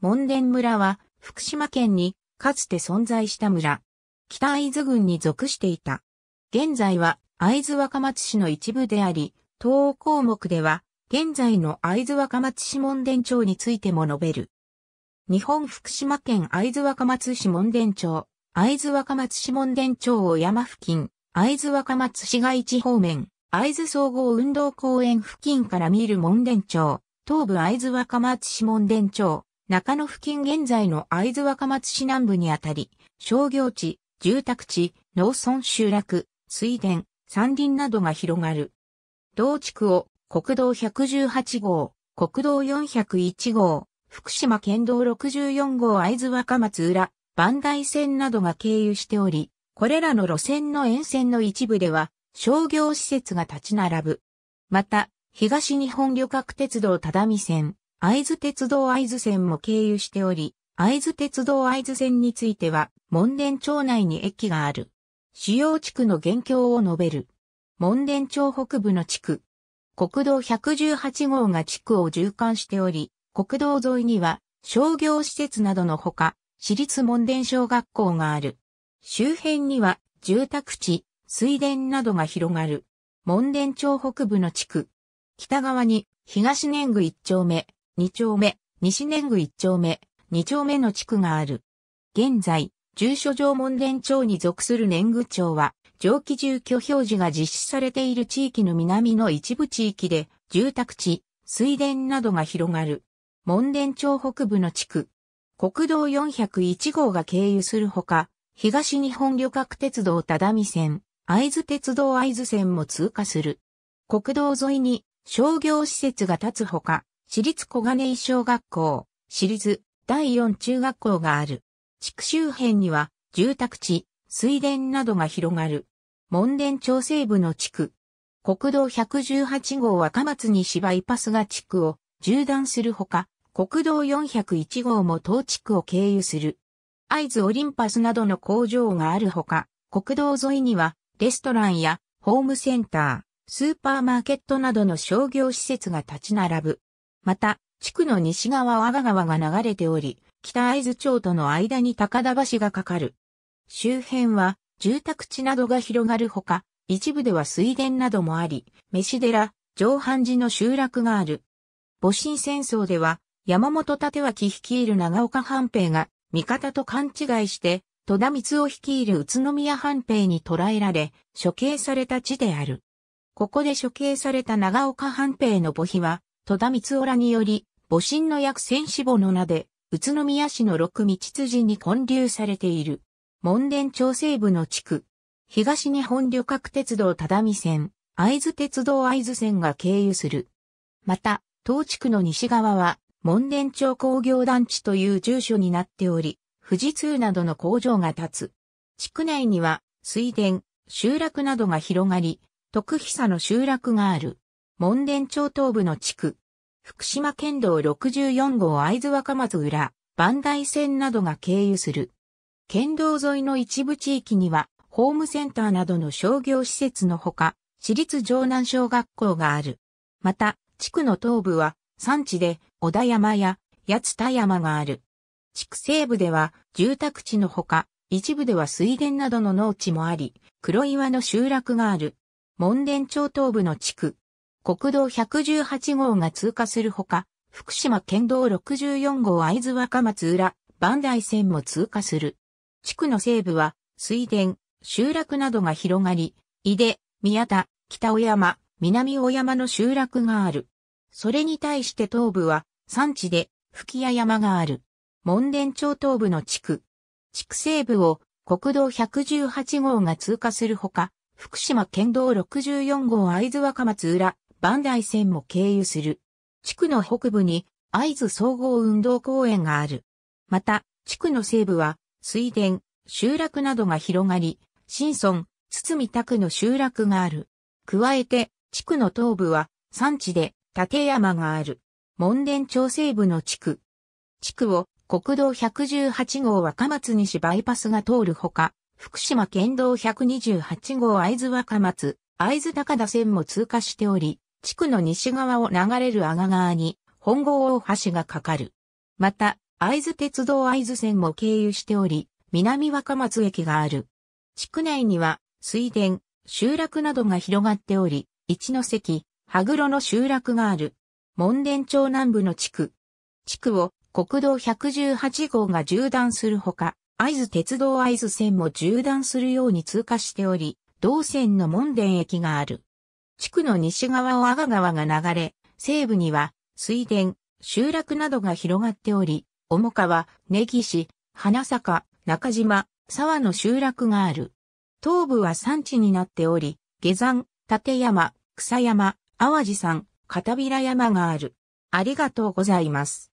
門田村は福島県にかつて存在した村。北会津郡に属していた。現在は会津若松市の一部であり、東欧項目では現在の会津若松市門田町についても述べる。日本福島県会津若松市門田町、会津若松市門田町を山付近、会津若松市街地方面、会津総合運動公園付近から見る門田町、東部会津若松市門田町、中野付近現在の会津若松市南部にあたり、商業地、住宅地、農村集落、水田、山林などが広がる。同地区を国道118号、国道401号、福島県道64号会津若松浦、磐梯線などが経由しており、これらの路線の沿線の一部では商業施設が立ち並ぶ。また、東日本旅客鉄道只見線、会津鉄道会津線も経由しており、会津鉄道会津線については、門田町内に駅がある。主要地区の現況を述べる。門田町北部の地区。国道118号が地区を循環しており、国道沿いには商業施設などのほか、私立門田小学校がある。周辺には住宅地、水田などが広がる。門田町北部の地区。北側に東年宮一丁目、2丁目、西年宮1丁目、2丁目の地区がある。現在、住所上門田町に属する年宮町は、上記住居表示が実施されている地域の南の一部地域で、住宅地、水田などが広がる。門田町北部の地区。国道401号が経由するほか、東日本旅客鉄道只見線、会津鉄道会津線も通過する。国道沿いに商業施設が建つほか、私立小金井小学校、私立第四中学校がある。地区周辺には住宅地、水田などが広がる。門田町西部の地区。国道118号若松に芝居パスが地区を縦断するほか、国道401号も当地区を経由する。合図オリンパスなどの工場があるほか、国道沿いにはレストランやホームセンター、スーパーマーケットなどの商業施設が立ち並ぶ。また、地区の西側阿賀川が流れており、北会津町との間に高田橋がかかる。周辺は住宅地などが広がるほか、一部では水田などもあり、飯寺、上半寺の集落がある。戊辰戦争では、山本立脇率いる長岡藩兵が、味方と勘違いして、戸田光を率いる宇都宮藩兵に捕らえられ、処刑された地である。ここで処刑された長岡藩兵の墓碑は、戸田光浦により、母親の約千死母の名で、宇都宮市の六道筋に建立されている。門田町西部の地区。東日本旅客鉄道只見線、会津鉄道会津線が経由する。また、当地区の西側は、門田町工業団地という住所になっており、富士通などの工場が建つ。地区内には、水田、集落などが広がり、徳久の集落がある。門田町東部の地区、福島県道64号会津若松浦、磐梯線などが経由する。県道沿いの一部地域には、ホームセンターなどの商業施設のほか、私立城南小学校がある。また、地区の東部は、山地で、小田山や、八田山がある。地区西部では、住宅地のほか、一部では水田などの農地もあり、黒岩の集落がある。門田町東部の地区、国道118号が通過するほか、福島県道64号会津若松浦、磐梯線も通過する。地区の西部は、水田、集落などが広がり、井出、宮田、北尾山、南尾山の集落がある。それに対して東部は、山地で、吹屋山がある。門田町東部の地区。地区西部を国道118号が通過するほか、福島県道64号会津若松浦、磐梯線も経由する。地区の北部に藍津総合運動公園がある。また、地区の西部は水田、集落などが広がり、新村、堤田区の集落がある。加えて、地区の東部は山地で立山がある。門田町西部の地区。地区を国道118号若松西バイパスが通るほか、福島県道128号藍津若松、藍津高田線も通過しており、地区の西側を流れる阿賀川に本郷大橋がかかる。また、会津鉄道会津線も経由しており、南若松駅がある。地区内には水田、集落などが広がっており、一ノ関、羽黒の集落がある。門田町南部の地区。地区を国道118号が縦断するほか、会津鉄道会津線も縦断するように通過しており、同線の門田駅がある。地区の西側を阿賀川が流れ、西部には水田、集落などが広がっており、重川、根岸、花坂、中島、沢の集落がある。東部は山地になっており、下山、立山、草山、淡路山、片平山がある。ありがとうございます。